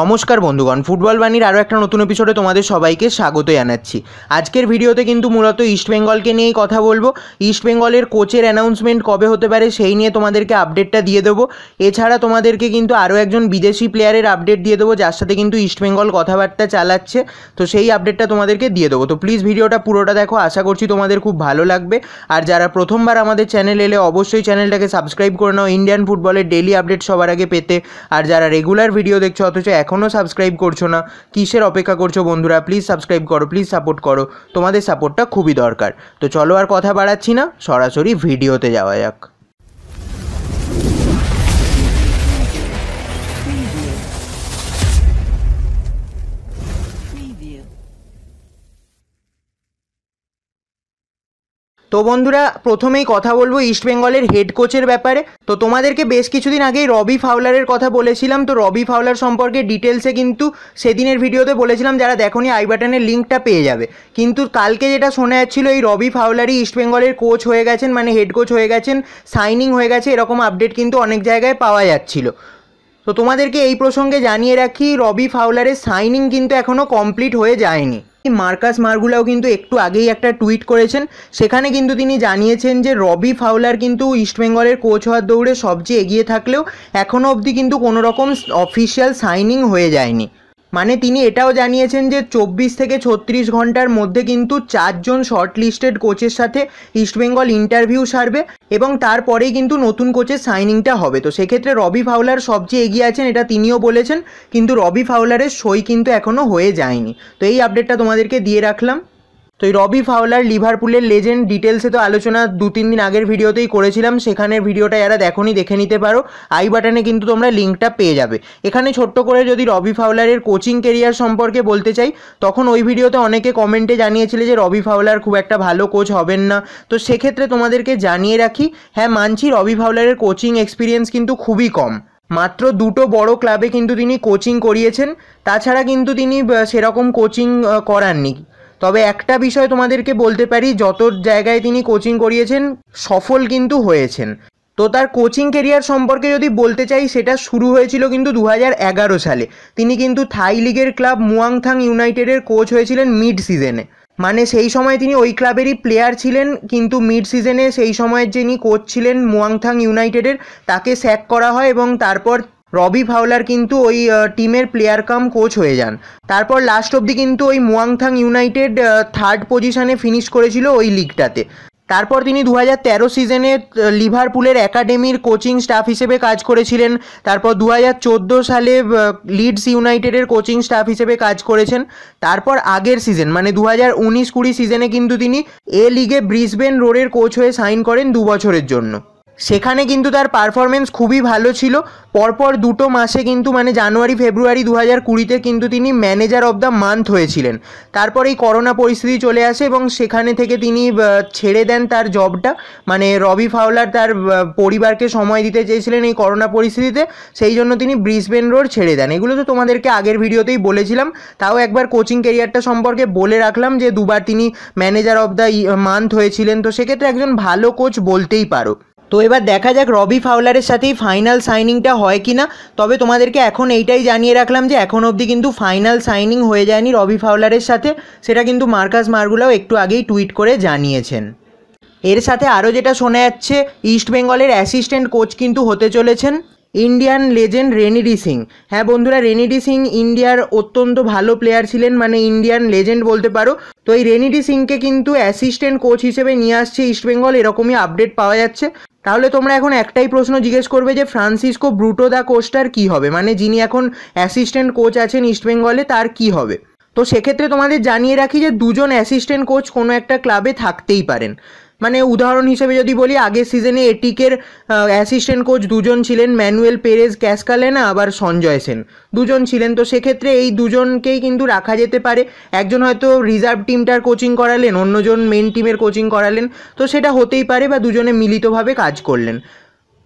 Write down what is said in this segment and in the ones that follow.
নমস্কার বন্ধুগণ ফুটবল বাণীর আরও একটা নতুন এপিসোডে তোমাদের সবাইকে স্বাগত জানাচ্ছি আজকের ভিডিওতে কিন্তু মূলত ইস্টবেঙ্গলকে নিয়েই কথা বলবো ইস্টবেঙ্গলের কোচের অ্যানাউন্সমেন্ট কবে হতে পারে সেই নিয়ে তোমাদেরকে আপডেটটা দিয়ে দেবো এছাড়া তোমাদেরকে কিন্তু আরও একজন বিদেশি প্লেয়ারের আপডেট দিয়ে দেবো যার সাথে কিন্তু ইস্টবেঙ্গল কথাবার্তা চালাচ্ছে তো সেই আপডেটটা তোমাদেরকে দিয়ে দেবো তো প্লিজ ভিডিওটা পুরোটা দেখো আশা করছি তোমাদের খুব ভালো লাগবে আর যারা প্রথমবার আমাদের চ্যানেল এলে অবশ্যই চ্যানেলটাকে সাবস্ক্রাইব করে নাও ইন্ডিয়ান ফুটবলের ডেলি আপডেট সবার আগে পেতে আর যারা রেগুলার ভিডিও দেখছো অথচ এখনও সাবস্ক্রাইব করছো না কিসের অপেক্ষা করছো বন্ধুরা প্লিজ সাবস্ক্রাইব করো প্লিজ সাপোর্ট করো তোমাদের সাপোর্টটা খুবই দরকার তো চলো আর কথা বাড়াচ্ছি না সরাসরি ভিডিওতে যাওয়া যাক তো বন্ধুরা প্রথমেই কথা বলবো ইস্টবেঙ্গলের হেড কোচের ব্যাপারে তো তোমাদেরকে বেশ কিছুদিন আগেই রবি ফাউলারের কথা বলেছিলাম তো রবি ফাউলার সম্পর্কে ডিটেলসে কিন্তু সেদিনের ভিডিওতে বলেছিলাম যারা দেখনি আই বাটনের লিঙ্কটা পেয়ে যাবে কিন্তু কালকে যেটা শোনা যাচ্ছিল এই রবি ফাউলারই ইস্টবেঙ্গলের কোচ হয়ে গেছেন মানে হেড কোচ হয়ে গেছেন সাইনিং হয়ে গেছে এরকম আপডেট কিন্তু অনেক জায়গায় পাওয়া যাচ্ছিলো তো তোমাদেরকে এই প্রসঙ্গে জানিয়ে রাখি রবি ফাউলারের সাইনিং কিন্তু এখনও কমপ্লিট হয়ে যায়নি মার্কাস মার্গুলাও কিন্তু একটু আগেই একটা টুইট করেছেন সেখানে কিন্তু তিনি জানিয়েছেন যে রবি ফাউলার কিন্তু ইস্টবেঙ্গলের কোচ হওয়ার দৌড়ে সবচেয়ে এগিয়ে থাকলেও এখনও অবধি কিন্তু কোনো রকম অফিসিয়াল সাইনিং হয়ে যায়নি মানে তিনি এটাও জানিয়েছেন যে চব্বিশ থেকে ছত্রিশ ঘন্টার মধ্যে কিন্তু চারজন শর্টলিস্টেড কোচের সাথে ইস্টবেঙ্গল ইন্টারভিউ সারবে এবং তারপরেই কিন্তু নতুন কোচের সাইনিংটা হবে তো সেক্ষেত্রে রবি ফাউলার সবচেয়ে এগিয়ে আছেন এটা তিনিও বলেছেন কিন্তু রবি ফাউলারের সই কিন্তু এখনও হয়ে যায়নি তো এই আপডেটটা তোমাদেরকে দিয়ে রাখলাম তো এই রবি ফাওলার লিভারপুলের লেজেন্ড ডিটেলসে তো আলোচনা দু তিন দিন আগের ভিডিওতেই করেছিলাম সেখানের ভিডিওটা যারা দেখনি দেখে নিতে পারো আই বাটনে কিন্তু তোমরা লিঙ্কটা পেয়ে যাবে এখানে ছোট্ট করে যদি রবি ফাওলারের কোচিং কেরিয়ার সম্পর্কে বলতে চাই তখন ওই ভিডিওতে অনেকে কমেন্টে জানিয়েছিলে যে রবি ফাওলার খুব একটা ভালো কোচ হবেন না তো সেক্ষেত্রে তোমাদেরকে জানিয়ে রাখি হ্যাঁ মানছি রবি ফাওলারের কোচিং এক্সপিরিয়েন্স কিন্তু খুবই কম মাত্র দুটো বড় ক্লাবে কিন্তু তিনি কোচিং করিয়েছেন তাছাড়া কিন্তু তিনি সেরকম কোচিং করাননি তবে একটা বিষয় তোমাদেরকে বলতে পারি যত জায়গায় তিনি কোচিং করিয়েছেন সফল কিন্তু হয়েছেন তো তার কোচিং কেরিয়ার সম্পর্কে যদি বলতে চাই সেটা শুরু হয়েছিল কিন্তু দু হাজার সালে তিনি কিন্তু থাই লিগের ক্লাব মুয়াংথাং ইউনাইটেডের কোচ হয়েছিলেন মিড সিজনে মানে সেই সময় তিনি ওই ক্লাবেরই প্লেয়ার ছিলেন কিন্তু মিড সিজনে সেই সময়ের যিনি কোচ ছিলেন মুয়াংথাং ইউনাইটেডের তাকে স্যাক করা হয় এবং তারপর রবি ফাউলার কিন্তু ওই টিমের প্লেয়ার কাম কোচ হয়ে যান তারপর লাস্ট অবধি কিন্তু ওই মুয়াংথাং ইউনাইটেড থার্ড পজিশানে ফিনিশ করেছিল ওই লিগটাতে তারপর তিনি দু সিজনে লিভারপুলের একাডেমির কোচিং স্টাফ হিসেবে কাজ করেছিলেন তারপর দু সালে লিডস ইউনাইটেডের কোচিং স্টাফ হিসেবে কাজ করেছেন তারপর আগের সিজন মানে দু হাজার উনিশ কুড়ি সিজনে কিন্তু তিনি এ লিগে ব্রিসবেন রোডের কোচ হয়ে সাইন করেন দু বছরের জন্য সেখানে কিন্তু তার পারফরমেন্স খুবই ভালো ছিল পরপর দুটো মাসে কিন্তু মানে জানুয়ারি ফেব্রুয়ারি দু হাজার কুড়িতে কিন্তু তিনি ম্যানেজার অব দ্য মান্থ হয়েছিলেন তারপর এই করোনা পরিস্থিতি চলে আসে এবং সেখানে থেকে তিনি ছেড়ে দেন তার জবটা মানে রবি ফাওলার তার পরিবারকে সময় দিতে চেয়েছিলেন এই করোনা পরিস্থিতিতে সেই জন্য তিনি ব্রিসবেন রোড ছেড়ে দেন এগুলো তো তোমাদেরকে আগের ভিডিওতেই বলেছিলাম তাও একবার কোচিং কেরিয়ারটা সম্পর্কে বলে রাখলাম যে দুবার তিনি ম্যানেজার অব দ্য মান্থ হয়েছিলেন তো সেক্ষেত্রে একজন ভালো কোচ বলতেই পারো তো এবার দেখা যাক রবি ফাউলারের সাথেই ফাইনাল সাইনিংটা হয় কি না তবে তোমাদেরকে এখন এইটাই জানিয়ে রাখলাম যে এখন অবধি কিন্তু ফাইনাল সাইনিং হয়ে যায়নি রবি ফাউলারের সাথে সেটা কিন্তু মার্কাস মার্গুলাও একটু আগেই টুইট করে জানিয়েছেন এর সাথে আরও যেটা শোনা যাচ্ছে ইস্ট বেঙ্গলের অ্যাসিস্ট্যান্ট কোচ কিন্তু হতে চলেছেন ইন্ডিয়ান লেজেন্ড রেনিডি সিং হ্যাঁ বন্ধুরা রেনিডি সিং ইন্ডিয়ার অত্যন্ত ভালো প্লেয়ার ছিলেন মানে ইন্ডিয়ান লেজেন্ড বলতে পারো তো এই রেনিডি সিংকে কিন্তু অ্যাসিস্ট্যান্ট কোচ হিসেবে নিয়ে আসছে ইস্টবেঙ্গল এরকমই আপডেট পাওয়া যাচ্ছে তাহলে তোমরা এখন একটাই প্রশ্ন জিজ্ঞেস করবে যে ফ্রান্সিসকো ব্রুটো দা কোচটার কী হবে মানে যিনি এখন অ্যাসিস্ট্যান্ট কোচ আছেন ইস্টবেঙ্গলে তার কি হবে তো সেক্ষেত্রে তোমাদের জানিয়ে রাখি যে দুজন অ্যাসিস্ট্যান্ট কোচ কোনো একটা ক্লাবে থাকতেই পারেন মানে উদাহরণ হিসেবে যদি বলি আগের সিজনে এটিকের অ্যাসিস্ট্যান্ট কোচ দুজন ছিলেন ম্যানুয়েল পেরেজ ক্যাসকালেনা আবার সঞ্জয় সেন দুজন ছিলেন তো সেক্ষেত্রে এই দুজনকেই কিন্তু রাখা যেতে পারে একজন হয়তো রিজার্ভ টিমটার কোচিং করালেন অন্যজন মেন টিমের কোচিং করালেন তো সেটা হতেই পারে বা দুজনে মিলিতভাবে কাজ করলেন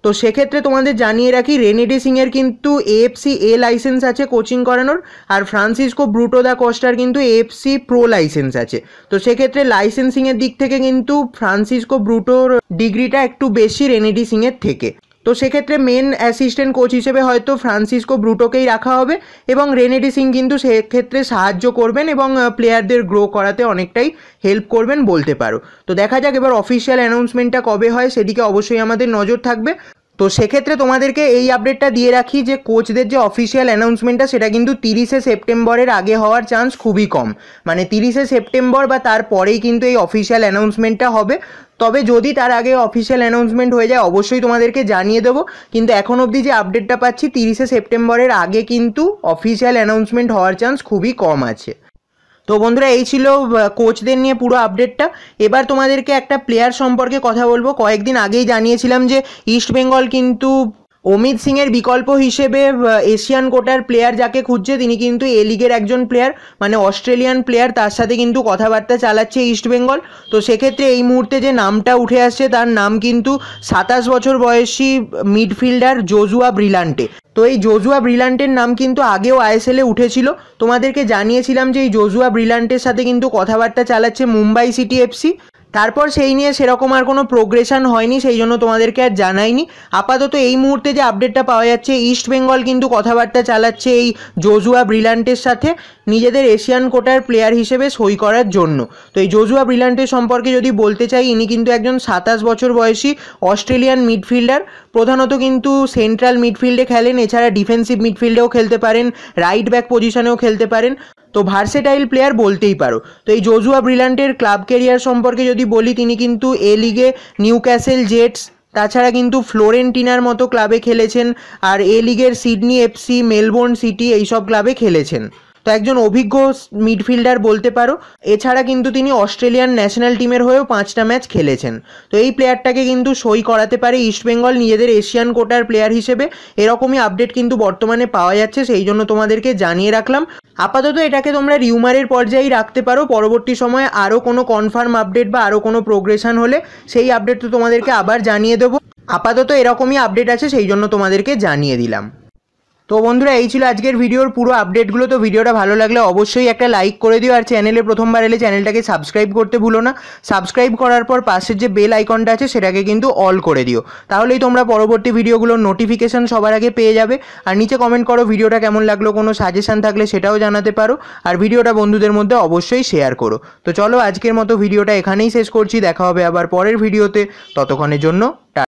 তো সেক্ষেত্রে তোমাদের জানিয়ে রাখি রেনেডি সিংয়ের কিন্তু এএফসি এ লাইসেন্স আছে কোচিং করানোর আর ফ্রান্সিসকো ব্রুটো দা কস্টার কিন্তু এএফসি প্রো লাইসেন্স আছে তো সেক্ষেত্রে লাইসেন্সিংয়ের দিক থেকে কিন্তু ফ্রান্সিসকো ব্রুটোর ডিগ্রিটা একটু বেশি রেনেডি সিংয়ের থেকে তো সেক্ষেত্রে মেন অ্যাসিস্ট্যান্ট কোচ হিসেবে হয়তো ফ্রান্সিসকো ব্রুটোকেই রাখা হবে এবং রেনেডি সিং কিন্তু সেক্ষেত্রে সাহায্য করবেন এবং প্লেয়ারদের গ্রো করাতে অনেকটাই হেল্প করবেন বলতে পারো তো দেখা যাক এবার অফিসিয়াল অ্যানাউন্সমেন্টটা কবে হয় সেদিকে অবশ্যই আমাদের নজর থাকবে তো সেক্ষেত্রে তোমাদেরকে এই আপডেটটা দিয়ে রাখি যে কোচদের যে অফিসিয়াল অ্যানাউন্সমেন্টটা সেটা কিন্তু তিরিশে সেপ্টেম্বরের আগে হওয়ার চান্স খুবই কম মানে তিরিশে সেপ্টেম্বর বা তারপরেই কিন্তু এই অফিসিয়াল অ্যানাউন্সমেন্টটা হবে তবে যদি তার আগে অফিসিয়াল অ্যানাউন্সমেন্ট হয়ে যায় অবশ্যই তোমাদেরকে জানিয়ে দেবো কিন্তু এখন অবধি যে আপডেটটা পাচ্ছি তিরিশে সেপ্টেম্বরের আগে কিন্তু অফিসিয়াল অ্যানাউন্সমেন্ট হওয়ার চান্স খুবই কম আছে তো বন্ধুরা এই ছিল কোচদের নিয়ে পুরো আপডেটটা এবার তোমাদেরকে একটা প্লেয়ার সম্পর্কে কথা বলবো কয়েকদিন আগেই জানিয়েছিলাম যে ইস্টবেঙ্গল কিন্তু অমিত সিংয়ের বিকল্প হিসেবে এশিয়ান কোটার প্লেয়ার যাকে খুঁজছে তিনি কিন্তু এ লিগের একজন প্লেয়ার মানে অস্ট্রেলিয়ান প্লেয়ার তার সাথে কিন্তু কথাবার্তা চালাচ্ছে ইস্টবেঙ্গল তো সেক্ষেত্রে এই মুহূর্তে যে নামটা উঠে আসছে তার নাম কিন্তু সাতাশ বছর বয়সী মিডফিল্ডার জোজুয়া ব্রিলান্টে তো এই জোজুয়া ব্রিলান্টের নাম কিন্তু আগেও আইএসএলে উঠেছিল তোমাদেরকে জানিয়েছিলাম যে এই জোজুয়া ব্রিলান্টের সাথে কিন্তু কথাবার্তা চালাচ্ছে মুম্বাই সিটি এফসি তারপর সেই নিয়ে সেরকম আর কোনো প্রোগ্রেশন হয়নি সেই জন্য তোমাদেরকে আর জানাইনি আপাতত এই মুহূর্তে যে আপডেটটা পাওয়া যাচ্ছে ইস্ট বেঙ্গল কিন্তু কথাবার্তা চালাচ্ছে এই জোজুয়া ব্রিলান্টের সাথে নিজেদের এশিয়ান কোটার প্লেয়ার হিসেবে সই করার জন্য তো এই জোজুয়া ব্রিলান্টের সম্পর্কে যদি বলতে চাই ইনি কিন্তু একজন সাতাশ বছর বয়সী অস্ট্রেলিয়ান মিডফিল্ডার প্রধানত কিন্তু সেন্ট্রাল মিডফিল্ডে খেলেন এছাড়া ডিফেন্সিভ মিডফিল্ডেও খেলতে পারেন রাইট ব্যাক পজিশনেও খেলতে পারেন তো ভার্সেটাইল প্লেয়ার বলতেই পারো তো এই জোজুয়া ব্রিলান্টের ক্লাব কেরিয়ার সম্পর্কে যদি বলি তিনি কিন্তু এ লিগে নিউ ক্যাসেল জেটস তাছাড়া কিন্তু ফ্লোরেন্টিনার মতো ক্লাবে খেলেছেন আর এ লিগের সিডনি এফসি মেলবোর্ন সিটি এইসব ক্লাবে খেলেছেন তো একজন অভিজ্ঞ মিডফিল্ডার বলতে পারো এছাড়া কিন্তু তিনি অস্ট্রেলিয়ান ন্যাশনাল টিমের হয়েও পাঁচটা ম্যাচ খেলেছেন তো এই প্লেয়ারটাকে কিন্তু সই করাতে পারে ইস্টবেঙ্গল নিজেদের এশিয়ান কোটার প্লেয়ার হিসেবে এরকমই আপডেট কিন্তু বর্তমানে পাওয়া যাচ্ছে সেই জন্য তোমাদেরকে জানিয়ে রাখলাম আপাতত এটাকে তোমরা রিউমারের পর্যায়েই রাখতে পারো পরবর্তী সময়ে আরও কোনো কনফার্ম আপডেট বা আরও কোনো প্রোগ্রেশন হলে সেই আপডেট তো তোমাদেরকে আবার জানিয়ে দেবো আপাতত এরকমই আপডেট আছে সেই জন্য তোমাদেরকে জানিয়ে দিলাম তো বন্ধুরা এই ছিল আজকের ভিডিওর পুরো আপডেটগুলো তো ভিডিওটা ভালো লাগলে অবশ্যই একটা লাইক করে দিও আর চ্যানেলে প্রথমবার এলে চ্যানেলটাকে সাবস্ক্রাইব করতে ভুলো না সাবস্ক্রাইব করার পর পাশের যে বেল আইকনটা আছে সেটাকে কিন্তু অল করে দিও তাহলেই তোমরা পরবর্তী ভিডিওগুলোর নোটিফিকেশান সবার আগে পেয়ে যাবে আর নিচে কমেন্ট করো ভিডিওটা কেমন লাগলো কোনো সাজেশান থাকলে সেটাও জানাতে পারো আর ভিডিওটা বন্ধুদের মধ্যে অবশ্যই শেয়ার করো তো চলো আজকের মতো ভিডিওটা এখানেই শেষ করছি দেখা হবে আবার পরের ভিডিওতে ততক্ষণের জন্য